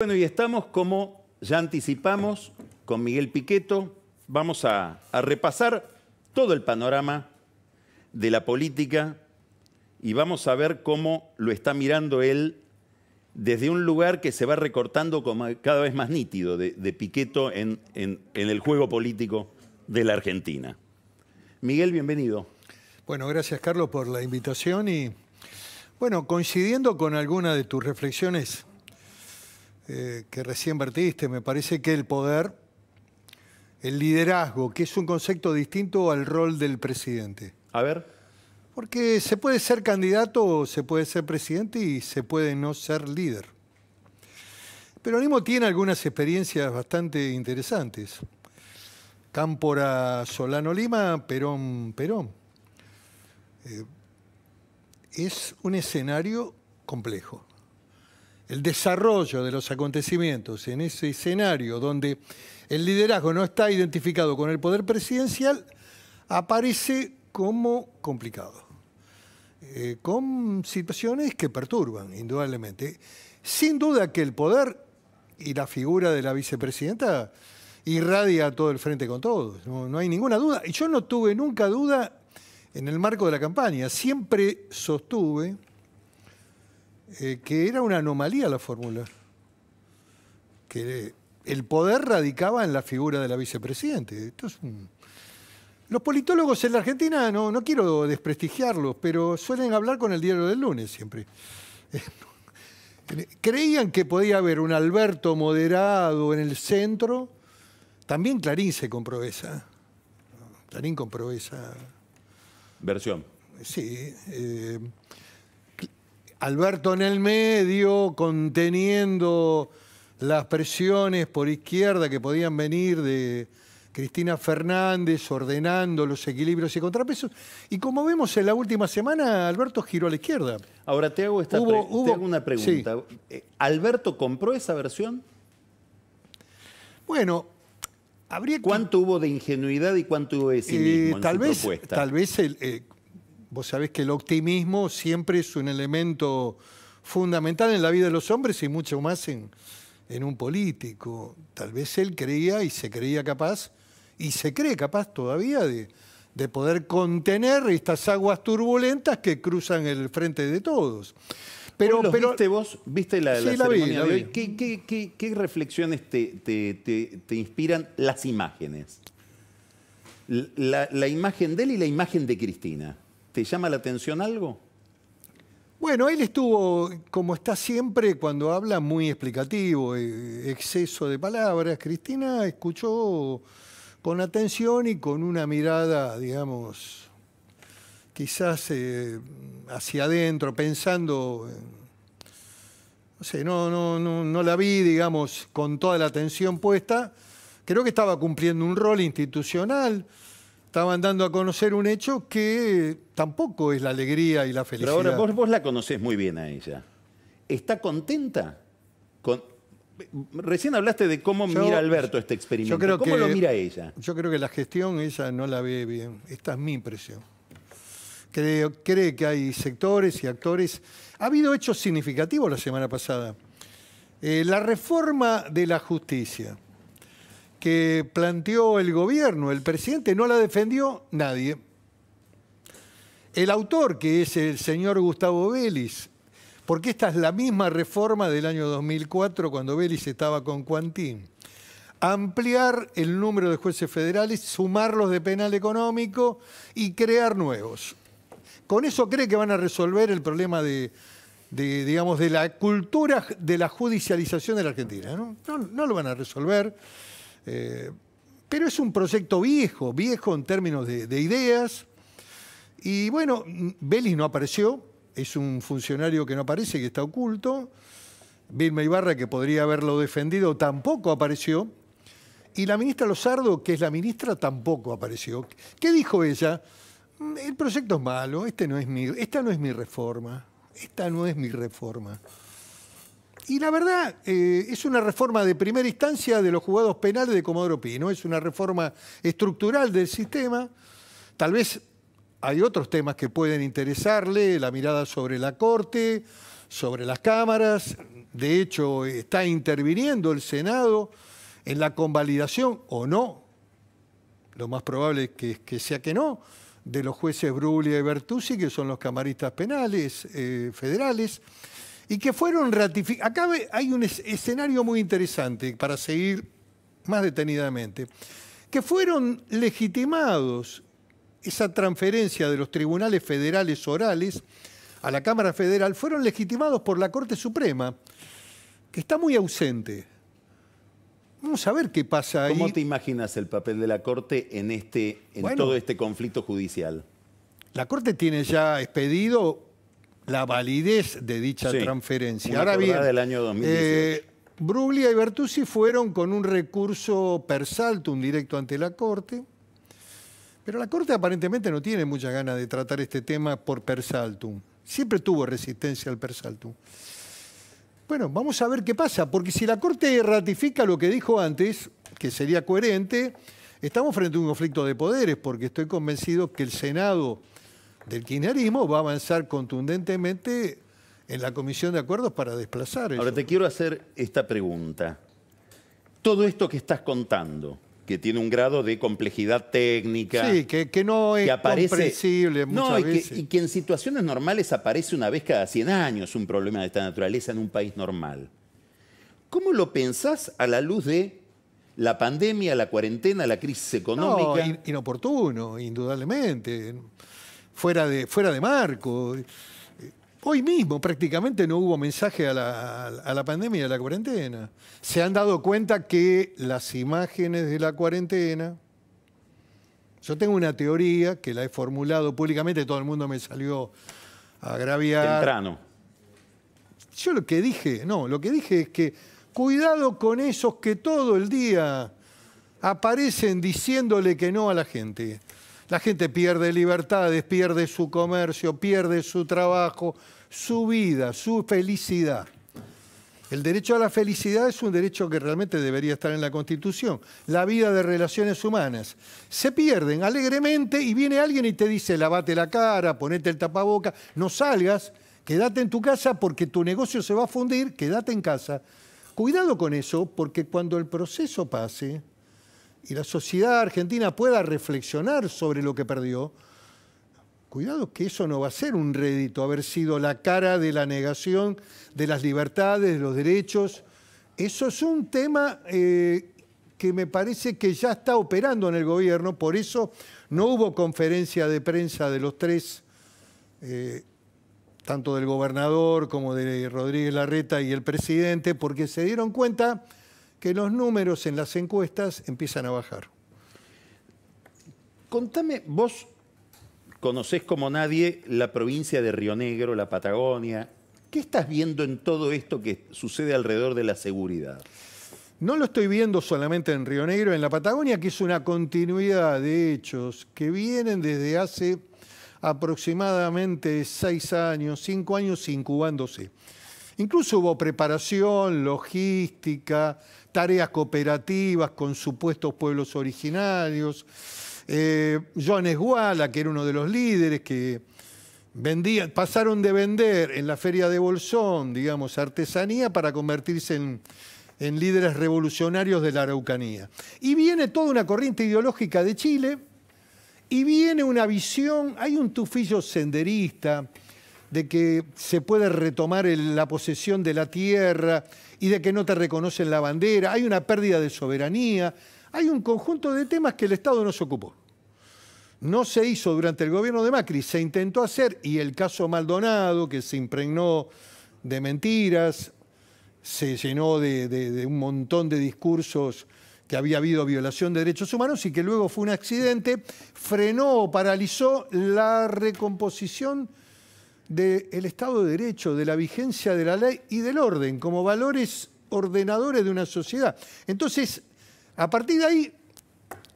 Bueno, y estamos como ya anticipamos con Miguel Piqueto. Vamos a, repasar todo el panorama de la política y vamos a ver cómo lo está mirando él desde un lugar que se va recortando como cada vez más nítido de, Piqueto en, en el juego político de la Argentina. Miguel, bienvenido. Bueno, gracias Carlos por la invitación y bueno, coincidiendo con alguna de tus reflexiones eh, que recién vertiste, me parece que el poder, el liderazgo, que es un concepto distinto al rol del presidente. A ver. Porque se puede ser candidato, se puede ser presidente y se puede no ser líder. Peronismo tiene algunas experiencias bastante interesantes. Cámpora, Solano, Lima, Perón, Perón. Eh, es un escenario complejo el desarrollo de los acontecimientos en ese escenario donde el liderazgo no está identificado con el poder presidencial, aparece como complicado, eh, con situaciones que perturban, indudablemente. Sin duda que el poder y la figura de la vicepresidenta irradia todo el frente con todos, no hay ninguna duda. Y yo no tuve nunca duda en el marco de la campaña, siempre sostuve eh, que era una anomalía la fórmula, que el poder radicaba en la figura de la vicepresidente. Los politólogos en la Argentina, no, no quiero desprestigiarlos, pero suelen hablar con el diario del lunes siempre. Eh, creían que podía haber un Alberto moderado en el centro. También Clarín se compró Clarín compró Versión. Sí. Eh, Alberto en el medio, conteniendo las presiones por izquierda que podían venir de Cristina Fernández, ordenando los equilibrios y contrapesos. Y como vemos en la última semana, Alberto giró a la izquierda. Ahora te hago, una pregunta. Eh, ¿Alberto compró esa versión? Bueno, habría que... ¿Cuánto hubo de ingenuidad y cuánto hubo de eh, cinismo tal vez, Tal vez el, eh, vos sabés que el optimismo siempre es un elemento fundamental en la vida de los hombres y mucho más en, en un político. Tal vez él creía y se creía capaz, y se cree capaz todavía de, poder contener estas aguas turbulentas que cruzan el frente de todos. Pero, viste vos, viste la, de hoy. ¿Qué, reflexiones te, inspiran las imágenes? La, la imagen de él y la imagen de Cristina. ¿Te llama la atención algo? Bueno, él estuvo, como está siempre, cuando habla, muy explicativo, e, exceso de palabras. Cristina escuchó con atención y con una mirada, digamos, quizás eh, hacia adentro, pensando, no sé, no, no, no la vi, digamos, con toda la atención puesta. Creo que estaba cumpliendo un rol institucional estaban dando a conocer un hecho que tampoco es la alegría y la felicidad. Pero ahora vos, la conocés muy bien a ella. ¿Está contenta? Recién hablaste de cómo mira Alberto este experimento. ¿Cómo lo mira ella? Yo creo que la gestión ella no la ve bien. Esta es mi impresión. Creo, cree que hay sectores y actores. Ha habido hechos significativos la semana pasada. Eh, la reforma de la justicia que planteó el gobierno, el presidente, no la defendió nadie. El autor, que es el señor Gustavo Vélez, porque esta es la misma reforma del año 2004 cuando Vélez estaba con Cuantín. Ampliar el número de jueces federales, sumarlos de penal económico y crear nuevos. Con eso cree que van a resolver el problema de, digamos, de la cultura de la judicialización de la Argentina. no lo van a resolver. Eh, pero es un proyecto viejo, viejo en términos de, ideas. Y bueno, Belis no apareció, es un funcionario que no aparece, que está oculto. Vilma Ibarra, que podría haberlo defendido, tampoco apareció. Y la ministra Lozardo, que es la ministra, tampoco apareció. ¿Qué dijo ella? Mm, el proyecto es malo, este no es esta no es mi reforma, esta no es mi reforma. Y la verdad, eh, es una reforma de primera instancia de los juzgados penales de Comodoro No es una reforma estructural del sistema. Tal vez hay otros temas que pueden interesarle, la mirada sobre la Corte, sobre las cámaras. De hecho, está interviniendo el Senado en la convalidación o no, lo más probable es que, sea que no, de los jueces Bruglia y Bertuzzi, que son los camaristas penales eh, federales y que fueron ratificados... Acá hay un escenario muy interesante para seguir más detenidamente, que fueron legitimados esa transferencia de los tribunales federales orales a la Cámara Federal, fueron legitimados por la Corte Suprema, que está muy ausente. Vamos a ver qué pasa ahí. ¿Cómo te imaginas el papel de la Corte en, este, en todo este conflicto judicial? La Corte tiene ya expedido la validez de dicha transferencia. Ahora bien, del año eh, Bruglia y Bertuzzi fueron con un recurso per directo ante la Corte, pero la Corte aparentemente no tiene muchas ganas de tratar este tema por per saltum. Siempre tuvo resistencia al per saltum. Bueno, vamos a ver qué pasa, porque si la Corte ratifica lo que dijo antes, que sería coherente, estamos frente a un conflicto de poderes, porque estoy convencido que el Senado del kirchnerismo va a avanzar contundentemente en la Comisión de Acuerdos para desplazar eso. Ahora te quiero hacer esta pregunta. Todo esto que estás contando, que tiene un grado de complejidad técnica. Sí, que, no es que aparece, comprensible muchas no, y Que, en situaciones normales aparece una vez cada 100 años un problema de esta naturaleza en un país normal. ¿Cómo lo pensás a la luz de la pandemia, la cuarentena, la crisis económica? inoportuno, indudablemente fuera de, fuera de marco. Hoy mismo prácticamente no hubo mensaje a la, a la pandemia, a la cuarentena. Se han dado cuenta que las imágenes de la cuarentena, yo tengo una teoría que la he formulado públicamente, todo el mundo me salió a agraviar. Temprano. Yo lo que dije, no, lo que dije es que cuidado con esos que todo el día aparecen diciéndole que no a la gente. La gente pierde libertades, pierde su comercio, pierde su trabajo, su vida, su felicidad. El derecho a la felicidad es un derecho que realmente debería estar en la Constitución. La vida de relaciones humanas. Se pierden alegremente y viene alguien y te dice, lavate la cara, ponete el tapaboca, no salgas, quédate en tu casa porque tu negocio se va a fundir, quédate en casa. Cuidado con eso porque cuando el proceso pase, y la sociedad argentina pueda reflexionar sobre lo que perdió, cuidado que eso no va a ser un rédito, haber sido la cara de la negación de las libertades, de los derechos. Eso es un tema eh, que me parece que ya está operando en el gobierno, por eso no hubo conferencia de prensa de los tres, eh, tanto del gobernador como de Rodríguez Larreta y el presidente, porque se dieron cuenta que los números en las encuestas empiezan a bajar. Contame, vos conocés como nadie la provincia de Río Negro, la Patagonia. ¿Qué estás viendo en todo esto que sucede alrededor de la seguridad? No lo estoy viendo solamente en Río Negro, en la Patagonia, que es una continuidad de hechos que vienen desde hace aproximadamente seis años, cinco años incubándose. Incluso hubo preparación, logística, tareas cooperativas con supuestos pueblos originarios. Eh, Joan Esguala, que era uno de los líderes que vendían, pasaron de vender en la feria de Bolsón, digamos, artesanía, para convertirse en, en líderes revolucionarios de la Araucanía. Y viene toda una corriente ideológica de Chile y viene una visión, hay un tufillo senderista, de que se puede retomar la posesión de la tierra y de que no te reconocen la bandera, hay una pérdida de soberanía, hay un conjunto de temas que el Estado no se ocupó. No se hizo durante el gobierno de Macri, se intentó hacer y el caso Maldonado, que se impregnó de mentiras, se llenó de, de un montón de discursos que había habido violación de derechos humanos y que luego fue un accidente, frenó o paralizó la recomposición del Estado de Derecho, de la vigencia de la ley y del orden como valores ordenadores de una sociedad. Entonces, a partir de ahí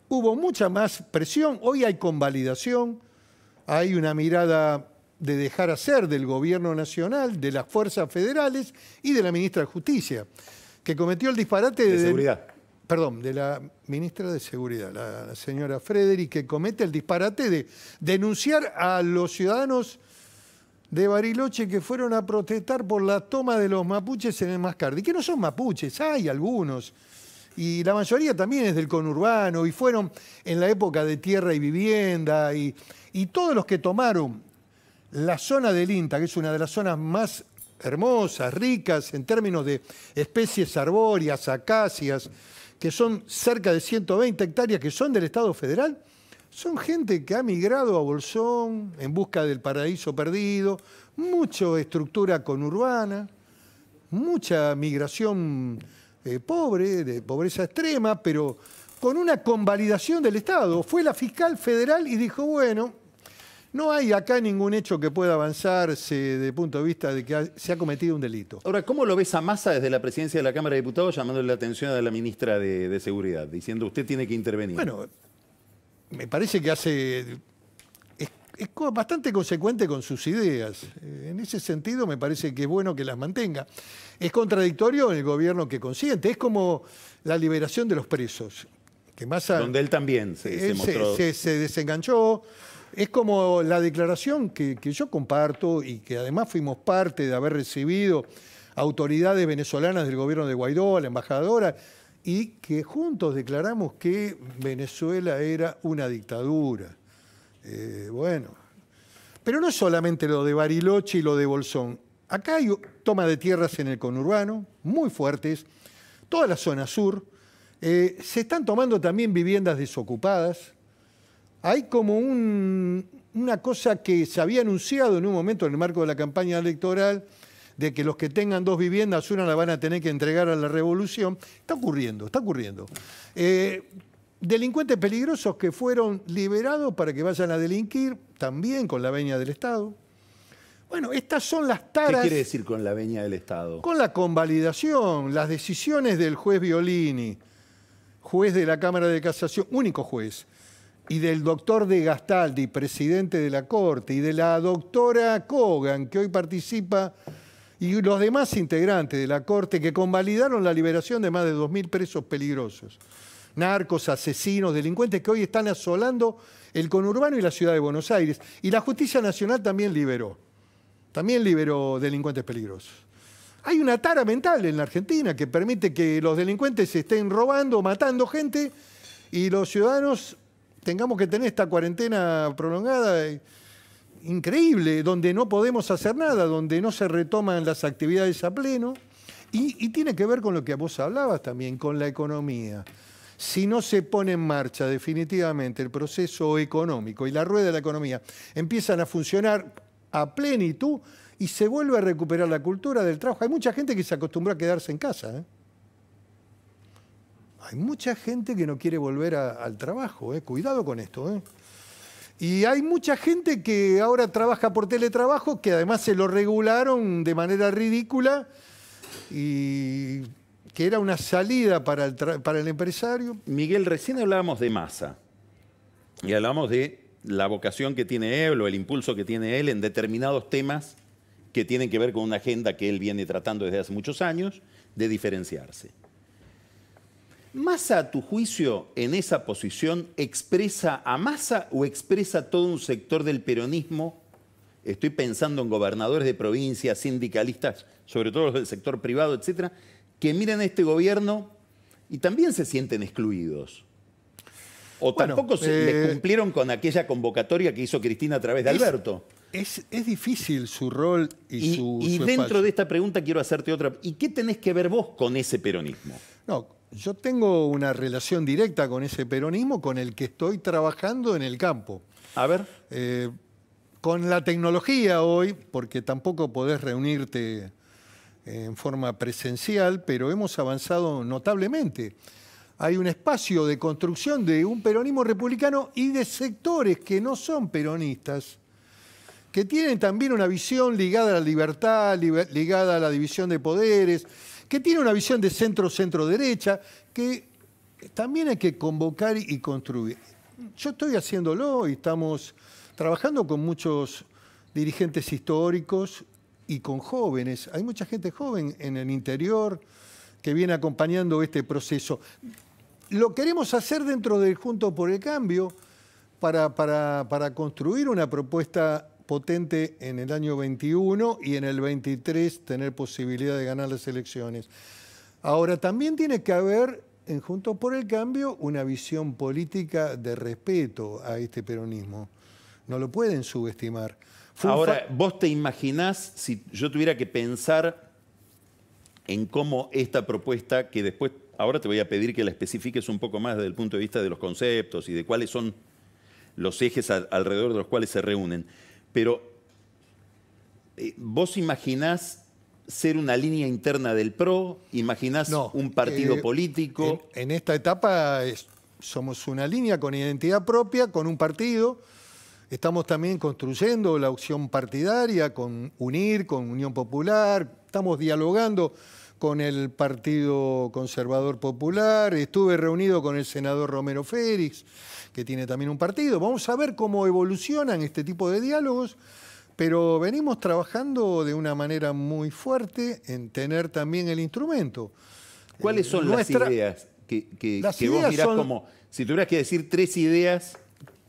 hubo mucha más presión, hoy hay convalidación, hay una mirada de dejar hacer del gobierno nacional, de las fuerzas federales y de la ministra de Justicia, que cometió el disparate de... de seguridad. Perdón, de la ministra de Seguridad, la, señora Frederick, que comete el disparate de denunciar a los ciudadanos de Bariloche que fueron a protestar por la toma de los mapuches en el Mascardi, que no son mapuches, hay algunos, y la mayoría también es del conurbano, y fueron en la época de tierra y vivienda, y, y todos los que tomaron la zona del INTA, que es una de las zonas más hermosas, ricas en términos de especies arbóreas, acacias, que son cerca de 120 hectáreas que son del Estado federal, son gente que ha migrado a Bolsón en busca del paraíso perdido, mucha estructura conurbana, mucha migración eh, pobre, de pobreza extrema, pero con una convalidación del Estado. Fue la fiscal federal y dijo, bueno, no hay acá ningún hecho que pueda avanzarse desde el punto de vista de que se ha cometido un delito. Ahora, ¿cómo lo ves a masa desde la presidencia de la Cámara de Diputados llamando la atención a la ministra de, de Seguridad, diciendo usted tiene que intervenir? Bueno, me parece que hace es bastante consecuente con sus ideas. Eh, en ese sentido me parece que es bueno que las mantenga. Es contradictorio el gobierno que consiente. Es como la liberación de los presos. Que más Donde él también se, se, desenganchó. Es como la declaración que, que yo comparto y que además fuimos parte de haber recibido autoridades venezolanas del gobierno de Guaidó, la embajadora, y que juntos declaramos que Venezuela era una dictadura. Eh, bueno, pero no solamente lo de Bariloche y lo de Bolsón. Acá hay toma de tierras en el conurbano, muy fuertes, toda la zona sur. Eh, se están tomando también viviendas desocupadas. Hay como una cosa que se había anunciado en un momento en el marco de la campaña electoral, de que los que tengan dos viviendas, una la van a tener que entregar a la revolución. Está ocurriendo, está ocurriendo. Eh, delincuentes peligrosos que fueron liberados para que vayan a delinquir, también con la veña del Estado. Bueno, estas son las taras. ¿Qué quiere decir con la veña del Estado? Con la convalidación, las decisiones del juez Violini, juez de la Cámara de Casación, único juez, y del doctor de Gastaldi, presidente de la Corte, y de la doctora Kogan, que hoy participa y los demás integrantes de la Corte que convalidaron la liberación de más de 2.000 presos peligrosos, narcos, asesinos, delincuentes que hoy están asolando el conurbano y la ciudad de Buenos Aires. Y la justicia nacional también liberó, también liberó delincuentes peligrosos. Hay una tara mental en la Argentina que permite que los delincuentes estén robando, matando gente y los ciudadanos tengamos que tener esta cuarentena prolongada increíble, donde no podemos hacer nada, donde no se retoman las actividades a pleno. Y, tiene que ver con lo que vos hablabas también, con la economía. Si no se pone en marcha definitivamente el proceso económico y la rueda de la economía empiezan a funcionar a plenitud y se vuelve a recuperar la cultura del trabajo. Hay mucha gente que se acostumbró a quedarse en casa. ¿eh? Hay mucha gente que no quiere volver al trabajo. ¿eh? Cuidado con esto. ¿eh? Y hay mucha gente que ahora trabaja por teletrabajo, que además se lo regularon de manera ridícula y que era una salida para el, empresario. Miguel, recién hablábamos de masa y hablábamos de la vocación que tiene él o el impulso que tiene él en determinados temas que tienen que ver con una agenda que él viene tratando desde hace muchos años de diferenciarse. ¿Masa, a tu juicio, en esa posición, expresa a Massa o expresa todo un sector del peronismo? Estoy pensando en gobernadores de provincias, sindicalistas, sobre todo los del sector privado, etcétera, que miran este gobierno y también se sienten excluidos. O tampoco se, eh, cumplieron con aquella convocatoria que hizo Cristina a través de Alberto. Es, difícil su rol y, su. Y dentro de esta pregunta quiero hacerte otra. ¿Y qué tenés que ver vos con ese peronismo? No, yo tengo una relación directa con ese peronismo con el que estoy trabajando en el campo. A ver. Eh, con la tecnología hoy, porque tampoco podés reunirte en forma presencial, pero hemos avanzado notablemente. Hay un espacio de construcción de un peronismo republicano y de sectores que no son peronistas, que tienen también una visión ligada a la libertad, ligada a la división de poderes, que tiene una visión de centro-centro-derecha, que también hay que convocar y construir. Yo estoy haciéndolo y estamos trabajando con muchos dirigentes históricos y con jóvenes. Hay mucha gente joven en el interior que viene acompañando este proceso. Lo queremos hacer dentro del Junto por el Cambio para, para, para construir una propuesta potente en el año 21 y en el 23 tener posibilidad de ganar las elecciones. Ahora, también tiene que haber en junto por el Cambio una visión política de respeto a este peronismo. No lo pueden subestimar. Ahora, ¿vos te imaginás si yo tuviera que pensar en cómo esta propuesta, que después, ahora te voy a pedir que la especifiques un poco más desde el punto de vista de los conceptos y de cuáles son los ejes alrededor de los cuales se reúnen, pero eh, vos imaginás ser una línea interna del PRO, imaginás un partido eh, político. En, esta etapa somos una línea con identidad propia, con un partido. Estamos también construyendo la opción partidaria con UNIR, con Unión Popular, estamos dialogando con el Partido Conservador Popular, estuve reunido con el senador Romero Félix, que tiene también un partido. Vamos a ver cómo evolucionan este tipo de diálogos, pero venimos trabajando de una manera muy fuerte en tener también el instrumento. ¿Cuáles eh, son nuestras las ideas que, como, si tuvieras que decir tres ideas...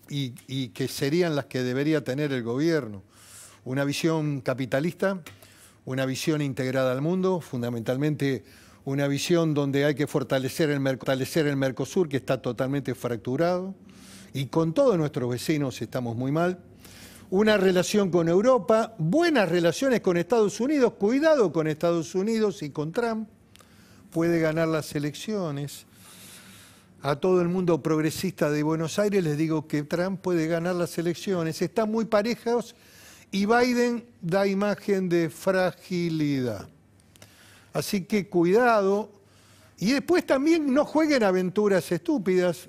y que serían las que debería tener el gobierno. Una visión capitalista, una visión integrada al mundo, fundamentalmente una visión donde hay que fortalecer el, el Mercosur, que está totalmente fracturado, y con todos nuestros vecinos estamos muy mal. Una relación con Europa, buenas relaciones con Estados Unidos, cuidado con Estados Unidos y con Trump, puede ganar las elecciones. A todo el mundo progresista de Buenos Aires les digo que Trump puede ganar las elecciones, están muy parejos y Biden da imagen de fragilidad. Así que cuidado. Y después también no jueguen aventuras estúpidas.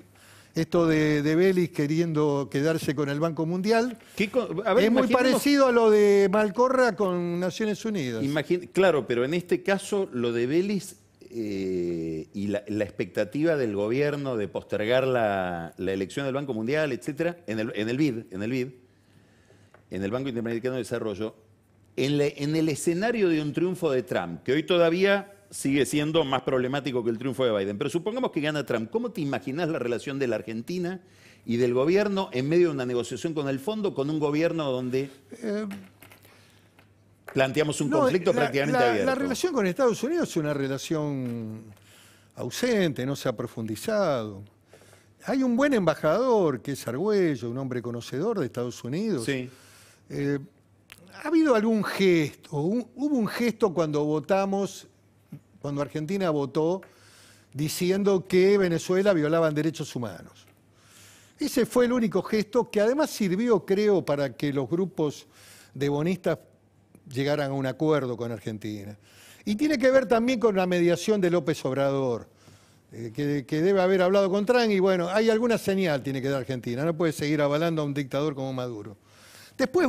Esto de, de Belis queriendo quedarse con el Banco Mundial es muy parecido a lo de Malcorra con Naciones Unidas. claro, pero en este caso lo de Belis eh, y la, expectativa del gobierno de postergar la, elección del Banco Mundial, etcétera, en el, en el BID, en el BID, en el Banco Interamericano de Desarrollo, en, el escenario de un triunfo de Trump, que hoy todavía sigue siendo más problemático que el triunfo de Biden. Pero supongamos que gana Trump. ¿Cómo te imaginas la relación de la Argentina y del gobierno en medio de una negociación con el fondo, con un gobierno donde eh, planteamos un conflicto prácticamente la, abierto? La relación con Estados Unidos es una relación ausente, no se ha profundizado. Hay un buen embajador que es Argüello, un hombre conocedor de Estados Unidos. Sí eh, ¿Ha habido algún gesto? hubo un gesto cuando votamos, cuando Argentina votó, diciendo que Venezuela violaban derechos humanos. Ese fue el único gesto que además sirvió, creo, para que los grupos de bonistas llegaran a un acuerdo con Argentina. Y tiene que ver también con la mediación de López Obrador, eh, que, debe haber hablado con Trump, y bueno, hay alguna señal tiene que dar Argentina, no puede seguir avalando a un dictador como Maduro. Después,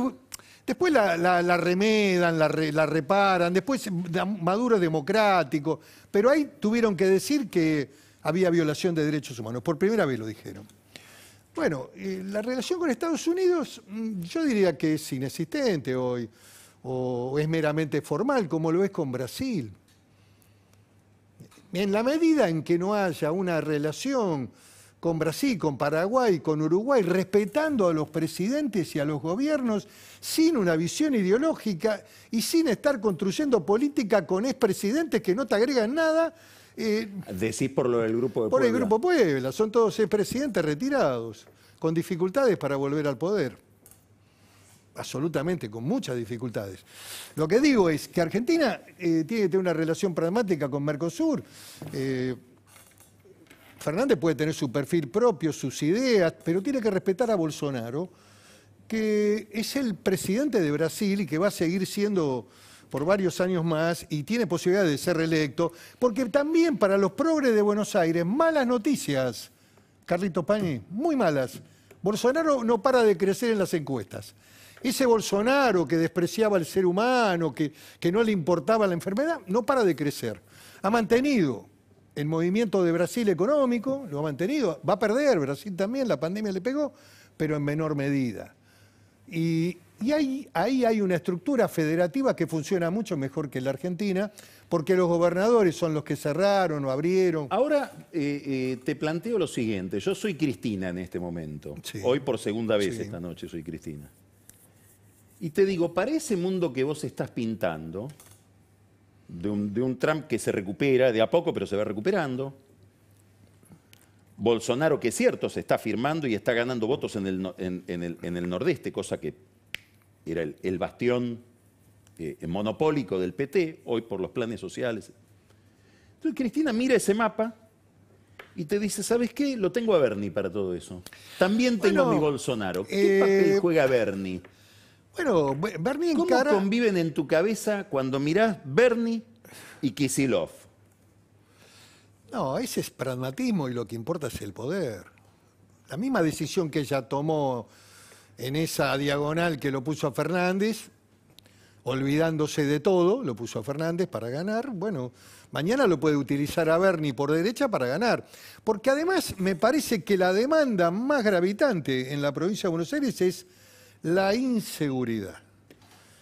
después la, remedan, la, reparan, después Maduro es democrático, pero ahí tuvieron que decir que había violación de derechos humanos. Por primera vez lo dijeron. Bueno, la relación con Estados Unidos mm, yo diría que es inexistente hoy, o es meramente formal, como lo es con Brasil. En la medida en que no haya una relación con Brasil, con Paraguay, con Uruguay, respetando a los presidentes y a los gobiernos, sin una visión ideológica y sin estar construyendo política con expresidentes que no te agregan nada. Eh, Decís por lo del Grupo Puebla. Por el Grupo Puebla, son todos expresidentes retirados, con dificultades para volver al poder absolutamente, con muchas dificultades. Lo que digo es que Argentina eh, tiene que tener una relación pragmática con Mercosur. Eh, Fernández puede tener su perfil propio, sus ideas, pero tiene que respetar a Bolsonaro, que es el presidente de Brasil y que va a seguir siendo por varios años más y tiene posibilidad de ser reelecto, porque también para los progres de Buenos Aires, malas noticias, Carlito Pañi, muy malas. Bolsonaro no para de crecer en las encuestas. Ese Bolsonaro que despreciaba al ser humano, que, que no le importaba la enfermedad, no para de crecer. Ha mantenido el movimiento de Brasil económico, lo ha mantenido, va a perder, Brasil también, la pandemia le pegó, pero en menor medida. Y, ahí, hay una estructura federativa que funciona mucho mejor que la Argentina, porque los gobernadores son los que cerraron o abrieron. Ahora eh, eh, te planteo lo siguiente, yo soy Cristina en este momento, hoy por segunda vez esta noche soy Cristina. Y te digo, para ese mundo que vos estás pintando, de un, Trump que se recupera de a poco, pero se va recuperando. Bolsonaro, que es cierto, se está firmando y está ganando votos en el, el, en el nordeste, cosa que era el, bastión eh, monopólico del PT, hoy por los planes sociales. Entonces Cristina mira ese mapa y te dice, ¿sabes qué? Lo tengo a Bernie para todo eso. También tengo a mi Bolsonaro. ¿Qué eh, papel juega Bernie? Bueno, Bernie ¿Cómo conviven en tu cabeza cuando mirás Bernie y Kisilov? No, ese es pragmatismo y lo que importa es el poder. La misma decisión que ella tomó en esa diagonal que lo puso a Fernández, olvidándose de todo, lo puso a Fernández para ganar. Bueno, mañana lo puede utilizar a Bernie por derecha para ganar. Porque además me parece que la demanda más gravitante en la provincia de Buenos Aires es la inseguridad,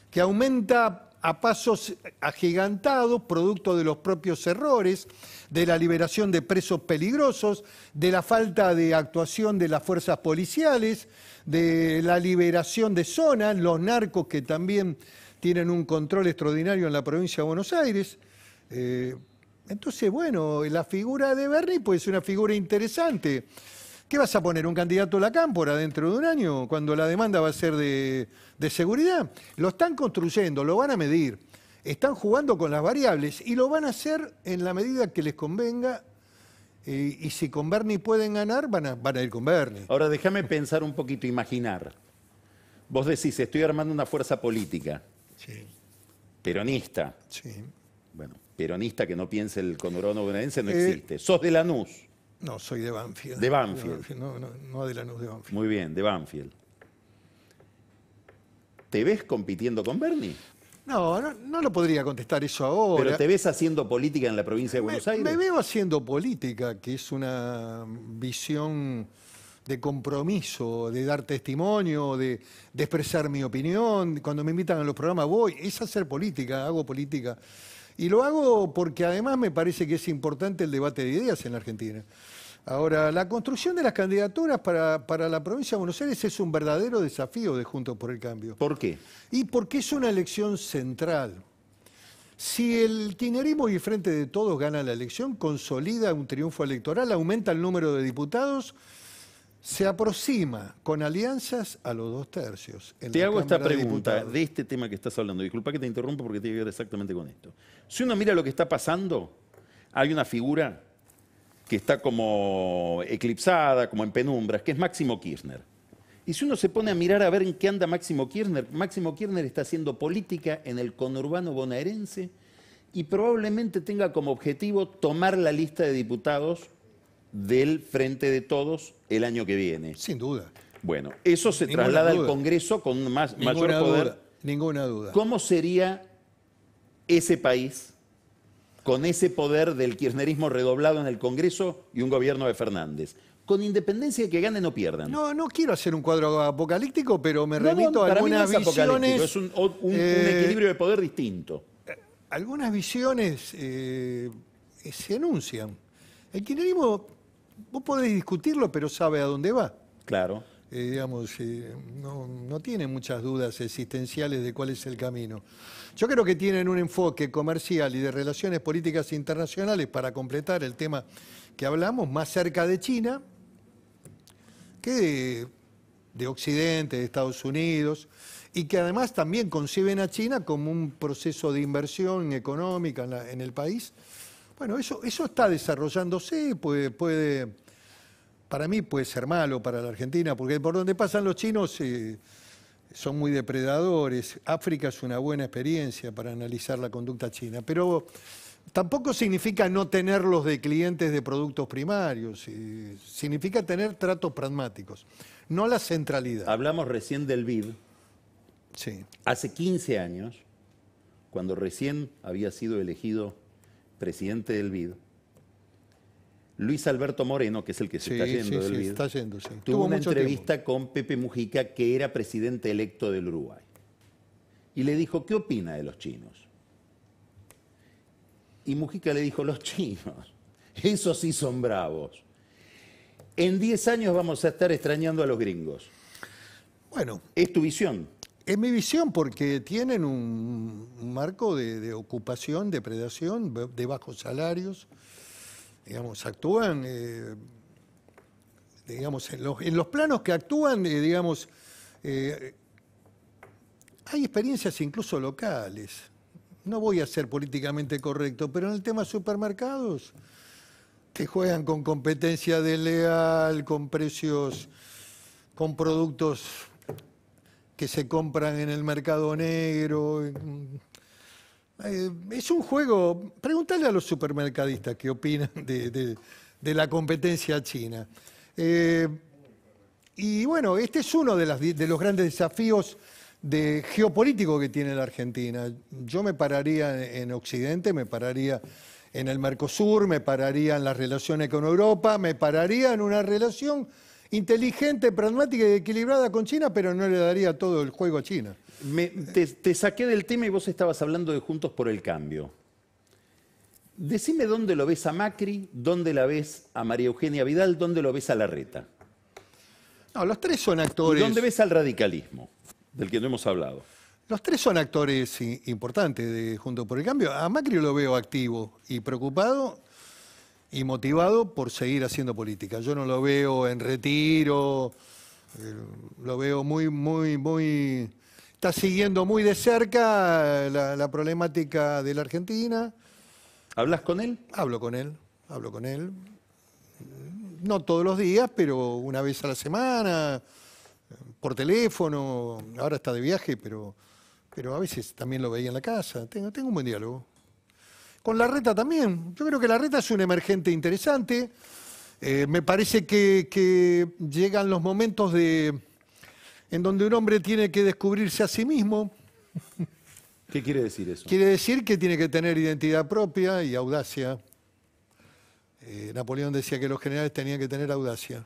que aumenta a pasos agigantados, producto de los propios errores, de la liberación de presos peligrosos, de la falta de actuación de las fuerzas policiales, de la liberación de zonas, los narcos que también tienen un control extraordinario en la provincia de Buenos Aires. Eh, entonces, bueno, la figura de Berni pues es una figura interesante. ¿Qué vas a poner? ¿Un candidato a la cámpora dentro de un año cuando la demanda va a ser de, seguridad? Lo están construyendo, lo van a medir, están jugando con las variables y lo van a hacer en la medida que les convenga eh, y si con Bernie pueden ganar, van a, ir con Bernie. Ahora déjame pensar un poquito, imaginar. Vos decís, estoy armando una fuerza política. Sí. Peronista. Sí. Bueno, peronista que no piense el conurón bonaerense no eh, existe. Sos de Lanús. No, soy de Banfield. De Banfield. No, no, no de de Banfield. Muy bien, de Banfield. ¿Te ves compitiendo con Bernie? No, no, lo podría contestar eso ahora. ¿Pero te ves haciendo política en la provincia de Buenos Aires? Me veo haciendo política, que es una visión de compromiso, de dar testimonio, de expresar mi opinión. Cuando me invitan a los programas voy, es hacer política, hago política. Y lo hago porque además me parece que es importante el debate de ideas en la Argentina. Ahora, la construcción de las candidaturas para, la provincia de Buenos Aires es un verdadero desafío de Juntos por el Cambio. ¿Por qué? Y porque es una elección central. Si el tinerismo y Frente de Todos gana la elección, consolida un triunfo electoral, aumenta el número de diputados se aproxima con alianzas a los dos tercios. te hago esta pregunta de, de, este tema que estás hablando. Disculpa que te interrumpa porque tiene que ver exactamente con esto. Si uno mira lo que está pasando, hay una figura que está como eclipsada, como en penumbras, que es Máximo Kirchner. Y si uno se pone a mirar a ver en qué anda Máximo Kirchner, Máximo Kirchner está haciendo política en el conurbano bonaerense y probablemente tenga como objetivo tomar la lista de diputados del Frente de Todos el año que viene. Sin duda. Bueno, eso se traslada al Congreso con más, mayor poder. ninguna duda. ¿Cómo sería ese país con ese poder del kirchnerismo redoblado en el Congreso y un gobierno de Fernández? con independencia de que ganen o pierdan. No, no quiero hacer un cuadro apocalíptico, pero me remito a algunas visiones. Es un, eh, equilibrio de poder distinto. Eh, algunas visiones eh, se anuncian. El kirchnerismo vos podés discutirlo, pero sabe a dónde va. Claro. Eh, digamos, eh, no, tiene muchas dudas existenciales de cuál es el camino. Yo creo que tienen un enfoque comercial y de relaciones políticas internacionales para completar el tema que hablamos, más cerca de China que de, Occidente, de Estados Unidos, y que además también conciben a China como un proceso de inversión económica en el país bueno, eso, eso está desarrollándose, puede, puede, para mí puede ser malo para la Argentina, porque por donde pasan los chinos eh, son muy depredadores. África es una buena experiencia para analizar la conducta china, pero tampoco significa no tenerlos de clientes de productos primarios, eh, significa tener tratos pragmáticos, no la centralidad. Hablamos recién del BID. Sí. Hace 15 años, cuando recién había sido elegido presidente del BID, Luis Alberto Moreno, que es el que se está yendo del tuvo, una entrevista con Pepe Mujica, que era presidente electo del Uruguay. Y le dijo, ¿qué opina de los chinos? Y Mujica le dijo, los chinos, esos sí son bravos. En 10 años vamos a estar extrañando a los gringos. Bueno. Es tu visión. Es mi visión porque tienen un marco de, de ocupación, depredación, de bajos salarios, digamos, actúan, eh, digamos, en los, planos que actúan, eh, digamos, eh, hay experiencias incluso locales. No voy a ser políticamente correcto, pero en el tema supermercados, te juegan con competencia desleal, con precios, con productos que se compran en el mercado negro. Eh, es un juego, pregúntale a los supermercadistas qué opinan de, la competencia china. Eh, y bueno, este es uno de, los grandes desafíos de geopolítico que tiene la Argentina. Yo me pararía en Occidente, me pararía en el Mercosur, me pararía en las relaciones con Europa, me pararía en una relación inteligente, pragmática y equilibrada con China, pero no le daría todo el juego a China. te, saqué del tema y vos estabas hablando de Juntos por el Cambio. Decime dónde lo ves a Macri, dónde la ves a María Eugenia Vidal, dónde lo ves a Larreta. No, los tres son actores. ¿Dónde ves al radicalismo, del que no hemos hablado? Los tres son actores importantes de Juntos por el Cambio. A Macri lo veo activo y preocupado y motivado por seguir haciendo política. Yo no lo veo en retiro, eh, lo veo muy, muy, muy... Está siguiendo muy de cerca la, problemática de la Argentina. ¿Hablas con él? Hablo con él, hablo con él. No todos los días, pero una vez a la semana, por teléfono. Ahora está de viaje, pero, pero a veces también lo veía en la casa. Tengo, tengo un buen diálogo. Con la reta también. Yo creo que la reta es un emergente interesante. Eh, me parece que, llegan los momentos de, en donde un hombre tiene que descubrirse a sí mismo. ¿Qué quiere decir eso? Quiere decir que tiene que tener identidad propia y audacia. Eh, Napoleón decía que los generales tenían que tener audacia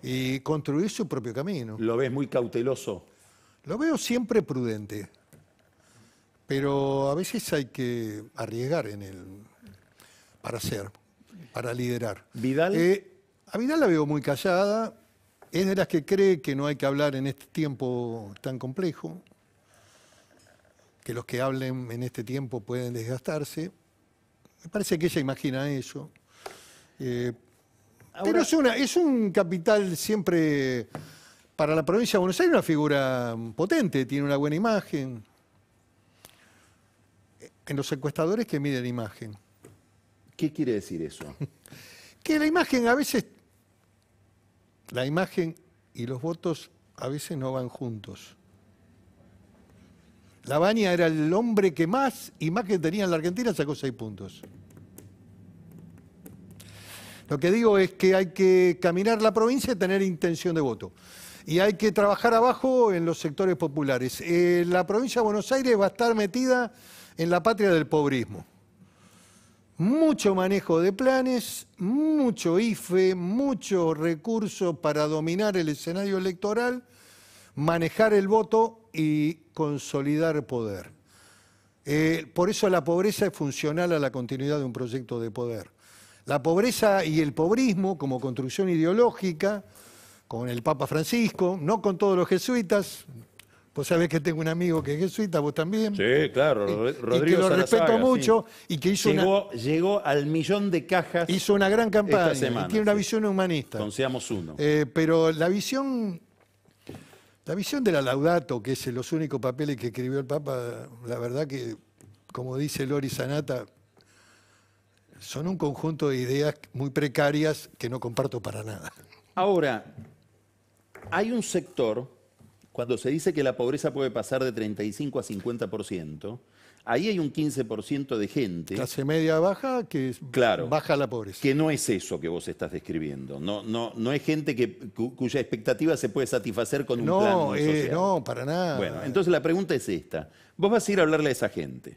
y construir su propio camino. ¿Lo ves muy cauteloso? Lo veo siempre prudente. Pero a veces hay que arriesgar en el, para ser, para liderar. ¿Vidal? Eh, a Vidal la veo muy callada, es de las que cree que no hay que hablar en este tiempo tan complejo, que los que hablen en este tiempo pueden desgastarse. Me parece que ella imagina eso. Eh, pero es, una, es un capital siempre para la provincia de Buenos Aires, una figura potente, tiene una buena imagen en los encuestadores que miden imagen. ¿Qué quiere decir eso? que la imagen a veces, la imagen y los votos a veces no van juntos. La Baña era el hombre que más imagen tenía en la Argentina, sacó seis puntos. Lo que digo es que hay que caminar la provincia y tener intención de voto. Y hay que trabajar abajo en los sectores populares. Eh, la provincia de Buenos Aires va a estar metida en la patria del pobrismo. Mucho manejo de planes, mucho IFE, mucho recurso para dominar el escenario electoral, manejar el voto y consolidar poder. Eh, por eso la pobreza es funcional a la continuidad de un proyecto de poder. La pobreza y el pobrismo como construcción ideológica, con el Papa Francisco, no con todos los jesuitas, Vos pues sabés que tengo un amigo que es jesuita, vos también. Sí, claro, Rodrigo. Y que lo respeto mucho y que hizo llegó, llegó al millón de cajas. Hizo una gran campaña y tiene una visión humanista. Conseamos uno. Eh, pero la visión. La visión de la Laudato, que es los únicos papeles que escribió el Papa, la verdad que, como dice Lori Sanata, son un conjunto de ideas muy precarias que no comparto para nada. Ahora, hay un sector cuando se dice que la pobreza puede pasar de 35 a 50%, ahí hay un 15% de gente. Clase media baja que claro, baja la pobreza. Que no es eso que vos estás describiendo. No, no, no es gente que, cuya expectativa se puede satisfacer con un plan no, eh, no, para nada. Bueno, entonces la pregunta es esta. Vos vas a ir a hablarle a esa gente.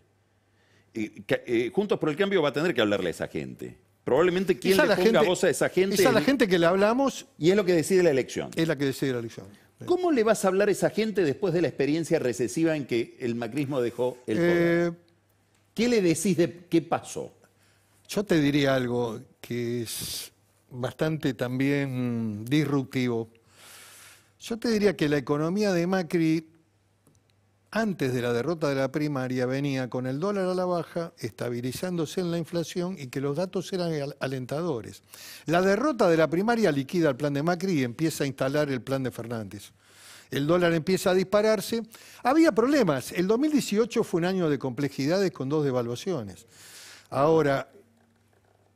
Eh, Juntos por el Cambio va a tener que hablarle a esa gente. Probablemente quien le ponga voz a esa gente. Es a la gente que le hablamos. Y es lo que decide la elección. Es la que decide la elección. ¿Cómo le vas a hablar a esa gente después de la experiencia recesiva en que el macrismo dejó el eh, poder? ¿Qué le decís de qué pasó? Yo te diría algo que es bastante también disruptivo. Yo te diría que la economía de Macri antes de la derrota de la primaria venía con el dólar a la baja, estabilizándose en la inflación y que los datos eran alentadores. La derrota de la primaria liquida el plan de Macri y empieza a instalar el plan de Fernández. El dólar empieza a dispararse. Había problemas. El 2018 fue un año de complejidades con dos devaluaciones. Ahora,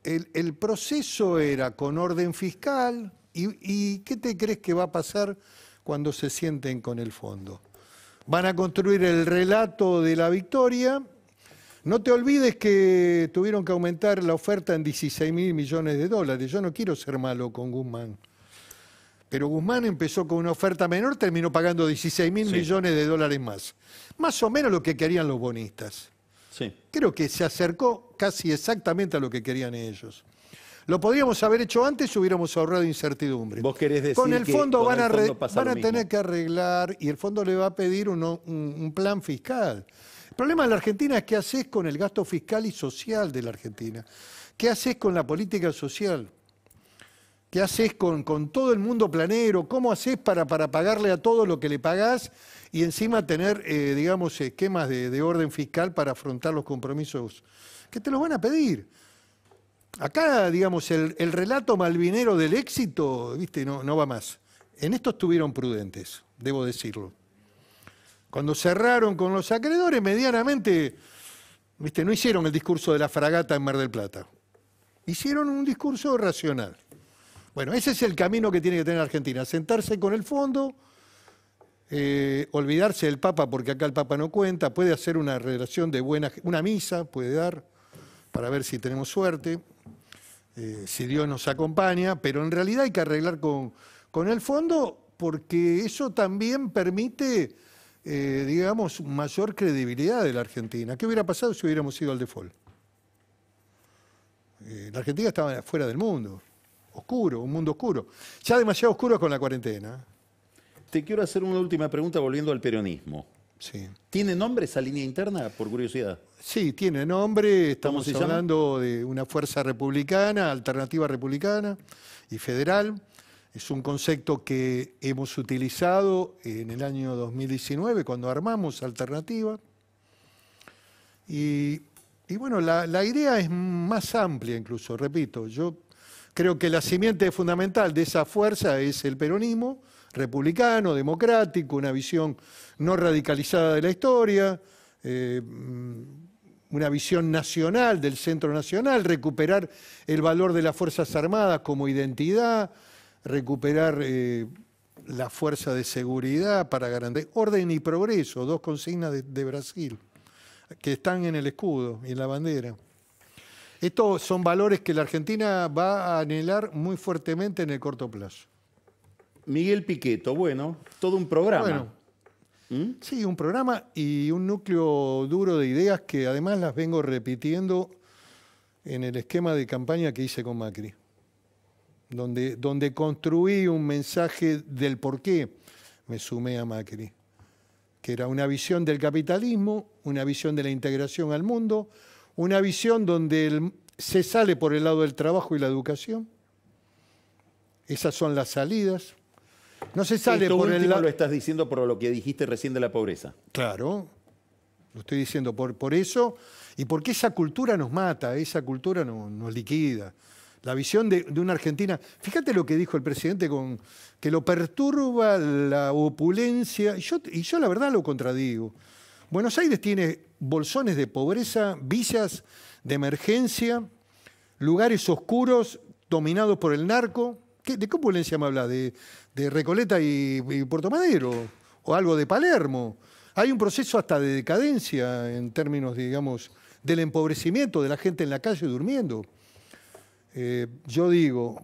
el, proceso era con orden fiscal y ¿qué te crees que va a pasar cuando se sienten con el fondo? Van a construir el relato de la victoria. No te olvides que tuvieron que aumentar la oferta en 16 mil millones de dólares. Yo no quiero ser malo con Guzmán. Pero Guzmán empezó con una oferta menor, terminó pagando 16 mil millones de dólares más. Más o menos lo que querían los bonistas. Sí. Creo que se acercó casi exactamente a lo que querían ellos. Lo podríamos haber hecho antes, y hubiéramos ahorrado incertidumbre. Vos querés decir con el fondo, van, a a, tener que arreglar y el fondo le va a pedir un, plan fiscal. El problema de la Argentina es qué haces con el gasto fiscal y social de la Argentina. ¿Qué haces con la política social? ¿Qué haces con, todo el mundo planero? ¿Cómo haces para, pagarle a todo lo que le pagás y encima tener, eh, digamos, esquemas de, de orden fiscal para afrontar los compromisos que te los van a pedir? acá, digamos, el, relato malvinero del éxito, viste, no, va más. En esto estuvieron prudentes, debo decirlo. Cuando cerraron con los acreedores, medianamente, viste, no hicieron el discurso de la fragata en Mar del Plata. Hicieron un discurso racional. Bueno, ese es el camino que tiene que tener Argentina, sentarse con el fondo, eh, olvidarse del Papa, porque acá el Papa no cuenta, puede hacer una relación de buena, una misa, puede dar, para ver si tenemos suerte. Eh, si Dios nos acompaña, pero en realidad hay que arreglar con, el fondo porque eso también permite, eh, digamos, mayor credibilidad de la Argentina. ¿Qué hubiera pasado si hubiéramos ido al default? Eh, la Argentina estaba fuera del mundo, oscuro, un mundo oscuro, ya demasiado oscuro con la cuarentena. Te quiero hacer una última pregunta volviendo al peronismo. ¿Tiene nombre esa línea interna, por curiosidad? Sí, tiene nombre. Estamos hablando de una fuerza republicana, alternativa republicana y federal. Es un concepto que hemos utilizado en el año 2019 cuando armamos Alternativa. Y, bueno, la, idea es más amplia incluso, repito. Yo creo que la simiente fundamental de esa fuerza es el peronismo, republicano, democrático, una visión no radicalizada de la historia, eh, mm, una visión nacional del centro nacional, recuperar el valor de las Fuerzas Armadas como identidad, recuperar eh, la fuerza de seguridad para garantizar orden y progreso, dos consignas de, de Brasil, que están en el escudo y en la bandera. Estos son valores que la Argentina va a anhelar muy fuertemente en el corto plazo. Miguel Piqueto, bueno, todo un programa. ¿Mm? Sí, un programa y un núcleo duro de ideas que además las vengo repitiendo en el esquema de campaña que hice con Macri, donde, donde construí un mensaje del por qué me sumé a Macri, que era una visión del capitalismo, una visión de la integración al mundo, una visión donde se sale por el lado del trabajo y la educación. Esas son las salidas. No se sale Esto por lo estás diciendo por lo que dijiste recién de la pobreza. Claro. Lo estoy diciendo por, por eso y porque esa cultura nos mata, esa cultura nos liquida. La visión de, una Argentina. Fíjate lo que dijo el presidente con que lo perturba la opulencia. Y yo, y yo la verdad lo contradigo. Buenos Aires tiene bolsones de pobreza, villas de emergencia, lugares oscuros dominados por el narco. ¿De qué opulencia me habla? ¿De, de Recoleta y, Puerto Madero, o algo de Palermo. Hay un proceso hasta de decadencia en términos, digamos, del empobrecimiento de la gente en la calle durmiendo. Eh, yo digo,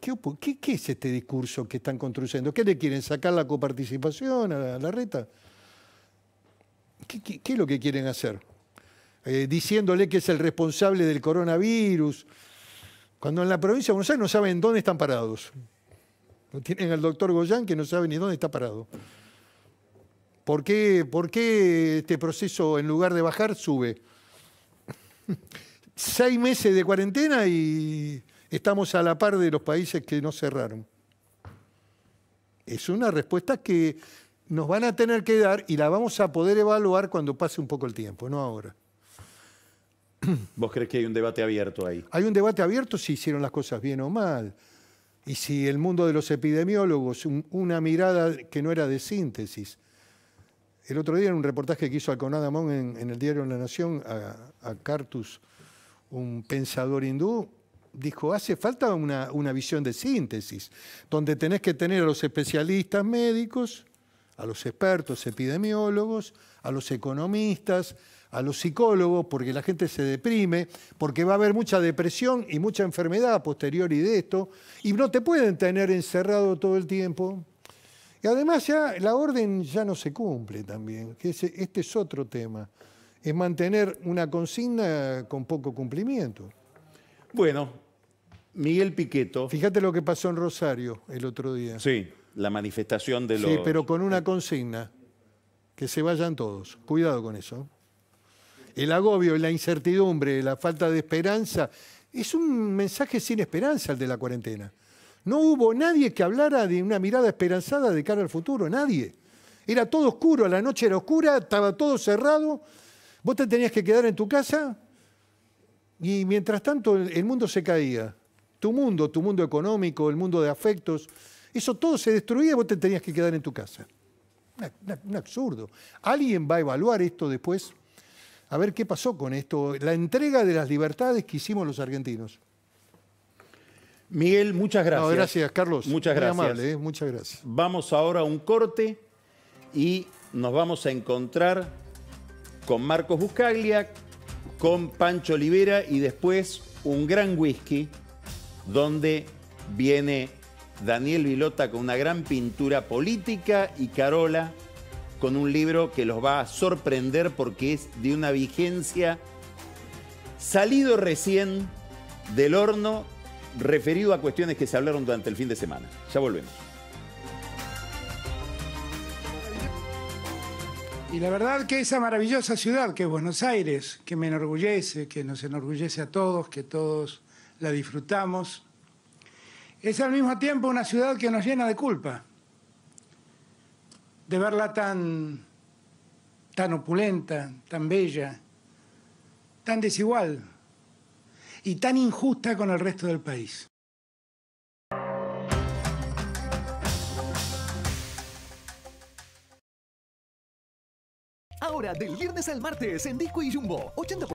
¿qué, es este discurso que están construyendo? ¿Qué le quieren? ¿Sacar la coparticipación a la, reta? ¿Qué, es lo que quieren hacer? Eh, diciéndole que es el responsable del coronavirus, cuando en la provincia de Buenos Aires no saben dónde están parados tienen al doctor Goyán que no sabe ni dónde está parado. ¿Por qué, por qué este proceso, en lugar de bajar, sube? Seis meses de cuarentena y estamos a la par de los países que no cerraron. Es una respuesta que nos van a tener que dar y la vamos a poder evaluar cuando pase un poco el tiempo, no ahora. ¿Vos crees que hay un debate abierto ahí? Hay un debate abierto si hicieron las cosas bien o mal. Y si el mundo de los epidemiólogos, una mirada que no era de síntesis. El otro día en un reportaje que hizo Alconada Amón en, el diario La Nación a, Cartus, un pensador hindú, dijo, hace falta una, una visión de síntesis, donde tenés que tener a los especialistas médicos, a los expertos epidemiólogos, a los economistas, a los psicólogos porque la gente se deprime, porque va a haber mucha depresión y mucha enfermedad posterior y de esto, y no te pueden tener encerrado todo el tiempo. Y además ya la orden ya no se cumple también, que este es otro tema, es mantener una consigna con poco cumplimiento. Bueno, Miguel Piqueto. Fíjate lo que pasó en Rosario el otro día. Sí, la manifestación de los... Sí, pero con una eh, consigna, que se vayan todos, cuidado con eso el agobio, la incertidumbre, la falta de esperanza, es un mensaje sin esperanza el de la cuarentena. No hubo nadie que hablara de una mirada esperanzada de cara al futuro, nadie. Era todo oscuro, la noche era oscura, estaba todo cerrado, vos te tenías que quedar en tu casa y mientras tanto el mundo se caía. Tu mundo, tu mundo económico, el mundo de afectos, eso todo se destruía y vos te tenías que quedar en tu casa. Un absurdo. ¿Alguien va a evaluar esto después? a ver qué pasó con esto, la entrega de las libertades que hicimos los argentinos. Miguel, muchas gracias. No, gracias, Carlos. Muchas gracias. ¿eh? Muchas gracias. Vamos ahora a un corte y nos vamos a encontrar con Marcos Buscaglia, con Pancho Olivera y después un gran whisky donde viene Daniel Vilota con una gran pintura política y Carola con un libro que los va a sorprender porque es de una vigencia salido recién del horno referido a cuestiones que se hablaron durante el fin de semana. Ya volvemos. Y la verdad que esa maravillosa ciudad que es Buenos Aires, que me enorgullece, que nos enorgullece a todos, que todos la disfrutamos, es al mismo tiempo una ciudad que nos llena de culpa de verla tan, tan opulenta, tan bella, tan desigual y tan injusta con el resto del país. Ahora, del viernes al martes, en Disco y Jumbo, 80%.